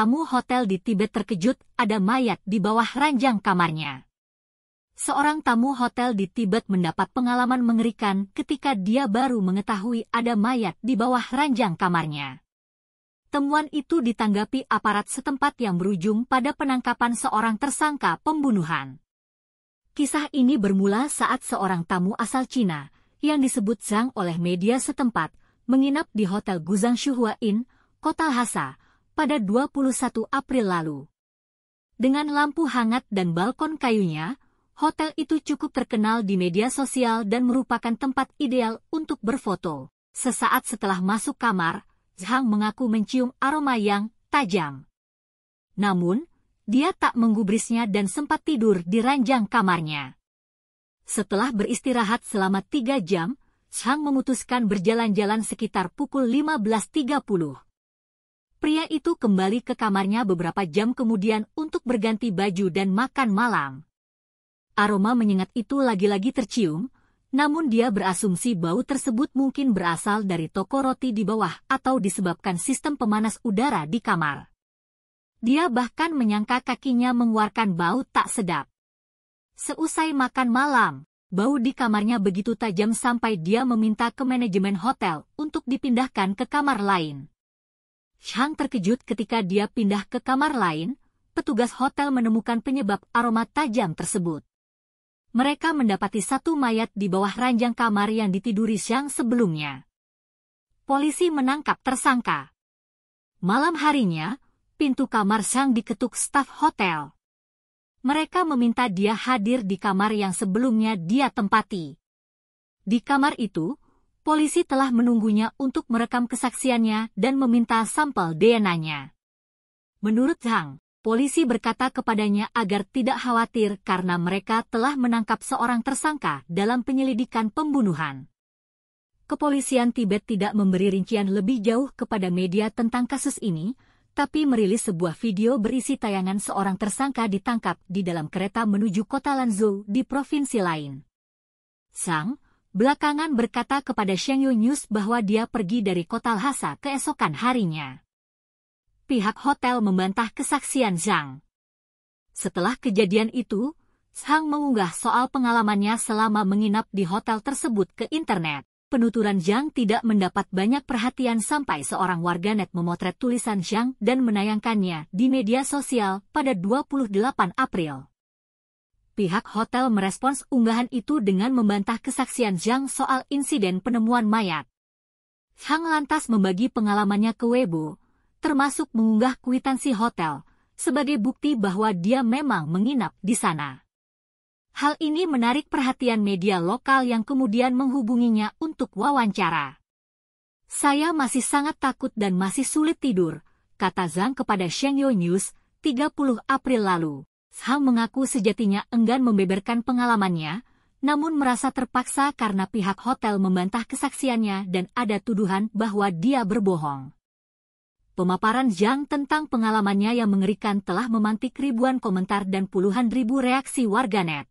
tamu hotel di Tibet terkejut ada mayat di bawah ranjang kamarnya. Seorang tamu hotel di Tibet mendapat pengalaman mengerikan ketika dia baru mengetahui ada mayat di bawah ranjang kamarnya. Temuan itu ditanggapi aparat setempat yang berujung pada penangkapan seorang tersangka pembunuhan. Kisah ini bermula saat seorang tamu asal Cina, yang disebut Zhang oleh media setempat, menginap di Hotel Guzang Shuhua Inn, Kota Lhasa, pada 21 April lalu. Dengan lampu hangat dan balkon kayunya, hotel itu cukup terkenal di media sosial dan merupakan tempat ideal untuk berfoto. Sesaat setelah masuk kamar, Zhang mengaku mencium aroma yang tajam. Namun, dia tak menggubrisnya dan sempat tidur di ranjang kamarnya. Setelah beristirahat selama tiga jam, Zhang memutuskan berjalan-jalan sekitar pukul 15.30 pria itu kembali ke kamarnya beberapa jam kemudian untuk berganti baju dan makan malam. Aroma menyengat itu lagi-lagi tercium, namun dia berasumsi bau tersebut mungkin berasal dari toko roti di bawah atau disebabkan sistem pemanas udara di kamar. Dia bahkan menyangka kakinya mengeluarkan bau tak sedap. Seusai makan malam, bau di kamarnya begitu tajam sampai dia meminta ke manajemen hotel untuk dipindahkan ke kamar lain. Chang terkejut ketika dia pindah ke kamar lain, petugas hotel menemukan penyebab aroma tajam tersebut. Mereka mendapati satu mayat di bawah ranjang kamar yang ditiduri Chang sebelumnya. Polisi menangkap tersangka. Malam harinya, pintu kamar Chang diketuk staf hotel. Mereka meminta dia hadir di kamar yang sebelumnya dia tempati. Di kamar itu, polisi telah menunggunya untuk merekam kesaksiannya dan meminta sampel DNA-nya. Menurut Zhang, polisi berkata kepadanya agar tidak khawatir karena mereka telah menangkap seorang tersangka dalam penyelidikan pembunuhan. Kepolisian Tibet tidak memberi rincian lebih jauh kepada media tentang kasus ini, tapi merilis sebuah video berisi tayangan seorang tersangka ditangkap di dalam kereta menuju kota Lanzhou di provinsi lain. Zhang belakangan berkata kepada Yu News bahwa dia pergi dari kota Lhasa keesokan harinya. Pihak hotel membantah kesaksian Zhang. Setelah kejadian itu, Zhang mengunggah soal pengalamannya selama menginap di hotel tersebut ke internet. Penuturan Zhang tidak mendapat banyak perhatian sampai seorang warganet memotret tulisan Zhang dan menayangkannya di media sosial pada 28 April. Pihak hotel merespons unggahan itu dengan membantah kesaksian Zhang soal insiden penemuan mayat. Zhang lantas membagi pengalamannya ke Weibo, termasuk mengunggah kuitansi hotel, sebagai bukti bahwa dia memang menginap di sana. Hal ini menarik perhatian media lokal yang kemudian menghubunginya untuk wawancara. Saya masih sangat takut dan masih sulit tidur, kata Zhang kepada Shengyo News 30 April lalu. Shah mengaku sejatinya enggan membeberkan pengalamannya, namun merasa terpaksa karena pihak hotel membantah kesaksiannya dan ada tuduhan bahwa dia berbohong. Pemaparan Zhang tentang pengalamannya yang mengerikan telah memantik ribuan komentar dan puluhan ribu reaksi warganet.